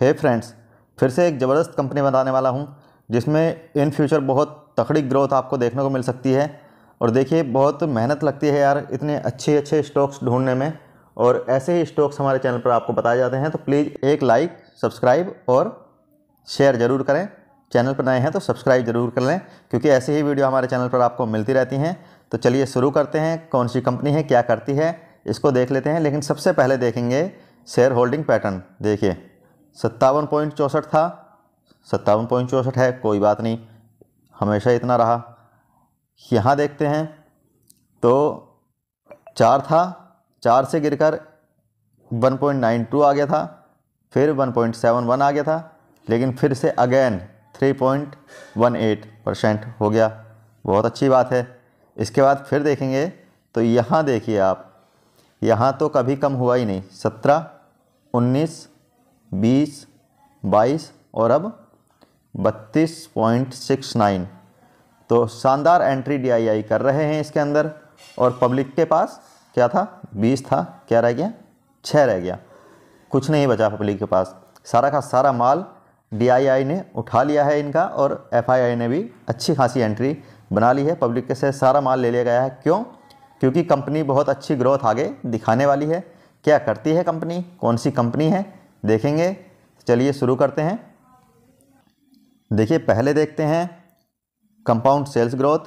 हे hey friends फिर से एक ज़बरदस्त कंपनी बताने वाला हूँ जिसमें इन फ्यूचर बहुत तकड़ी ग्रोथ आपको देखने को मिल सकती है और देखिए बहुत मेहनत लगती है यार इतने अच्छे अच्छे स्टॉक्स ढूंढने में और ऐसे ही स्टॉक्स हमारे चैनल पर आपको बताए जाते हैं तो प्लीज़ एक लाइक सब्सक्राइब और शेयर ज़रूर करें चैनल पर नए हैं तो सब्सक्राइब ज़रूर कर लें क्योंकि ऐसे ही वीडियो हमारे चैनल पर आपको मिलती रहती हैं तो चलिए शुरू करते हैं कौन सी कंपनी है क्या करती है इसको देख लेते हैं लेकिन सबसे पहले देखेंगे शेयर होल्डिंग पैटर्न देखिए सत्तावन पॉइंट चौंसठ था सत्तावन पॉइंट चौंसठ है कोई बात नहीं हमेशा इतना रहा यहाँ देखते हैं तो चार था चार से गिरकर 1.92 आ गया था फिर 1.71 आ गया था लेकिन फिर से अगेन 3.18 परसेंट हो गया बहुत अच्छी बात है इसके बाद फिर देखेंगे तो यहाँ देखिए आप यहाँ तो कभी कम हुआ ही नहीं सत्रह उन्नीस बीस बाईस और अब बत्तीस पॉइंट सिक्स नाइन तो शानदार एंट्री डीआईआई कर रहे हैं इसके अंदर और पब्लिक के पास क्या था बीस था क्या रह गया छः रह गया कुछ नहीं बचा पब्लिक के पास सारा का सारा माल डीआईआई ने उठा लिया है इनका और एफआईआई ने भी अच्छी खासी एंट्री बना ली है पब्लिक के से सारा माल ले लिया गया है क्यों क्योंकि कंपनी बहुत अच्छी ग्रोथ आगे दिखाने वाली है क्या करती है कंपनी कौन सी कंपनी है देखेंगे चलिए शुरू करते हैं देखिए पहले देखते हैं कंपाउंड सेल्स ग्रोथ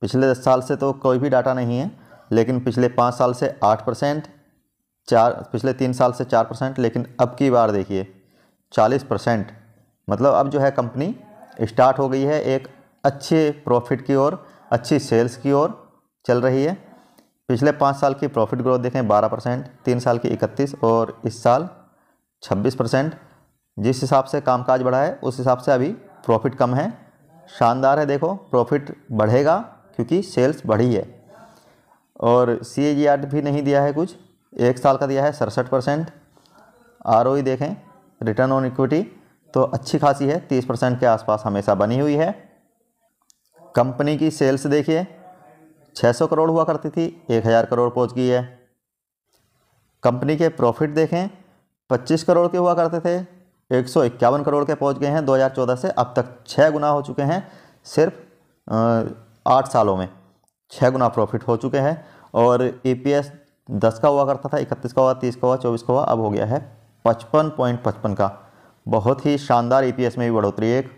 पिछले दस साल से तो कोई भी डाटा नहीं है लेकिन पिछले पाँच साल से आठ परसेंट चार पिछले तीन साल से चार परसेंट लेकिन अब की बार देखिए चालीस परसेंट मतलब अब जो है कंपनी स्टार्ट हो गई है एक अच्छे प्रॉफिट की ओर अच्छी सेल्स की ओर चल रही है पिछले पाँच साल की प्रॉफिट ग्रोथ देखें बारह परसेंट तीन साल की इकतीस और इस साल छब्बीस परसेंट जिस हिसाब से कामकाज बढ़ा है उस हिसाब से अभी प्रॉफिट कम है शानदार है देखो प्रॉफिट बढ़ेगा क्योंकि सेल्स बढ़ी है और सी भी नहीं दिया है कुछ एक साल का दिया है सड़सठ परसेंट आर e देखें रिटर्न ऑन इक्विटी तो अच्छी खासी है तीस परसेंट के आसपास हमेशा बनी हुई है कंपनी की सेल्स देखिए 600 करोड़ हुआ करती थी 1000 करोड़ पहुंच गई है कंपनी के प्रॉफिट देखें 25 करोड़ के हुआ करते थे एक करोड़ के पहुंच गए हैं 2014 से अब तक छः गुना हो चुके हैं सिर्फ आठ सालों में छः गुना प्रॉफिट हो चुके हैं और ई पी एस दस का हुआ करता था इकतीस का हुआ तीस का हुआ चौबीस का हुआ अब हो गया है पचपन पॉइंट पचपन का बहुत ही शानदार ई पी एस में भी बढ़ोतरी एक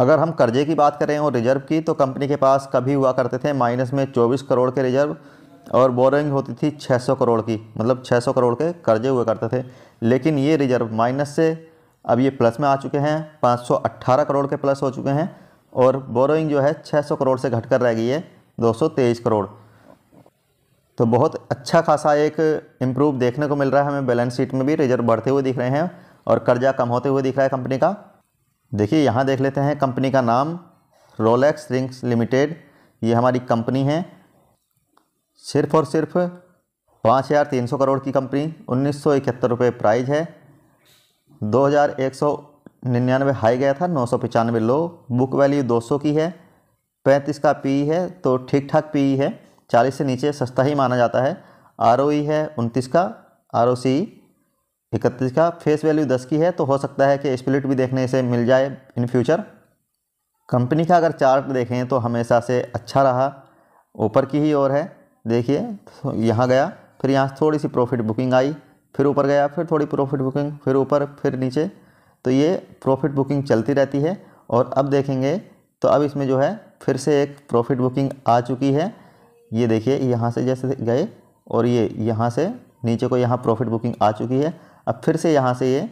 अगर हम कर्जे की बात करें और रिजर्व की तो कंपनी के पास कभी हुआ करते थे माइनस में चौबीस करोड़ के रिजर्व और बोरिंग होती थी 600 करोड़ की मतलब 600 करोड़ के कर्जे हुए करते थे लेकिन ये रिजर्व माइनस से अब ये प्लस में आ चुके हैं 518 करोड़ के प्लस हो चुके हैं और बोरोइंग जो है 600 करोड़ से घटकर रह गई है दो करोड़ तो बहुत अच्छा खासा एक इम्प्रूव देखने को मिल रहा है हमें बैलेंस शीट में भी रिजर्व बढ़ते हुए दिख रहे हैं और कर्जा कम होते हुए दिख रहा है कंपनी का देखिए यहाँ देख लेते हैं कंपनी का नाम रोलेक्स रिंग्स लिमिटेड ये हमारी कंपनी है सिर्फ और सिर्फ पाँच हज़ार तीन सौ करोड़ की कंपनी उन्नीस सौ इकहत्तर रुपये प्राइज है दो हज़ार एक सौ निन्यानवे हाई गया था नौ सौ पचानवे लो बुक वैल्यू दो सौ की है पैंतीस का पी है तो ठीक ठाक पी है चालीस से नीचे सस्ता ही माना जाता है आर है उनतीस का आर ओ सी इकतीस का फेस वैल्यू दस की है तो हो सकता है कि स्प्लिट भी देखने से मिल जाए इन फ्यूचर कंपनी का अगर चार्ट देखें तो हमेशा से अच्छा रहा ऊपर की ही ओर है देखिए तो यहाँ गया फिर यहाँ थोड़ी सी प्रॉफिट बुकिंग आई फिर ऊपर गया फिर थोड़ी प्रॉफिट बुकिंग फिर ऊपर फिर नीचे तो ये प्रॉफिट बुकिंग चलती रहती है और अब देखेंगे तो अब इसमें जो है फिर से एक प्रॉफिट बुकिंग आ चुकी है ये देखिए यहाँ से जैसे गए और ये यहाँ से नीचे को यहाँ प्रॉफिट बुकिंग आ चुकी है अब फिर से यहाँ से ये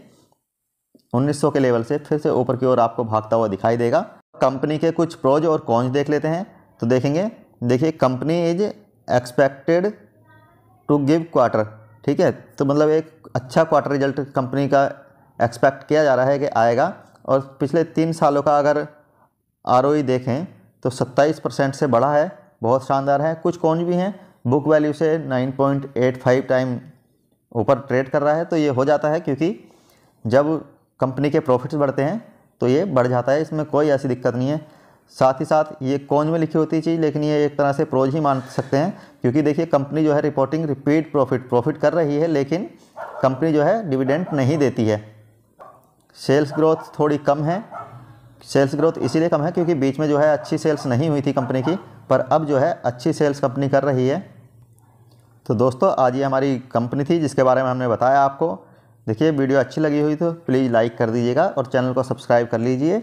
1900 के लेवल से फिर से ऊपर की ओर आपको भागता हुआ दिखाई देगा कंपनी के कुछ प्रोज और कॉन्स देख लेते हैं तो देखेंगे देखिए company is expected to give quarter ठीक है तो मतलब एक अच्छा क्वार्टर रिजल्ट कंपनी का एक्सपेक्ट किया जा रहा है कि आएगा और पिछले तीन सालों का अगर आर e देखें तो 27 परसेंट से बढ़ा है बहुत शानदार है कुछ कौन भी हैं बुक वैल्यू से 9.85 टाइम ऊपर ट्रेड कर रहा है तो ये हो जाता है क्योंकि जब कंपनी के प्रॉफिट्स बढ़ते हैं तो ये बढ़ जाता है इसमें कोई ऐसी दिक्कत नहीं है साथ ही साथ ये कौन में लिखी होती चीज़ लेकिन ये एक तरह से प्रोज ही मान सकते हैं क्योंकि देखिए कंपनी जो है रिपोर्टिंग रिपीट प्रॉफिट प्रॉफिट कर रही है लेकिन कंपनी जो है डिविडेंड नहीं देती है सेल्स ग्रोथ थोड़ी कम है सेल्स ग्रोथ इसीलिए कम है क्योंकि बीच में जो है अच्छी सेल्स नहीं हुई थी कंपनी की पर अब जो है अच्छी सेल्स कंपनी कर रही है तो दोस्तों आज ये हमारी कंपनी थी जिसके बारे में हमने बताया आपको देखिए वीडियो अच्छी लगी हुई तो प्लीज़ लाइक कर दीजिएगा और चैनल को सब्सक्राइब कर लीजिए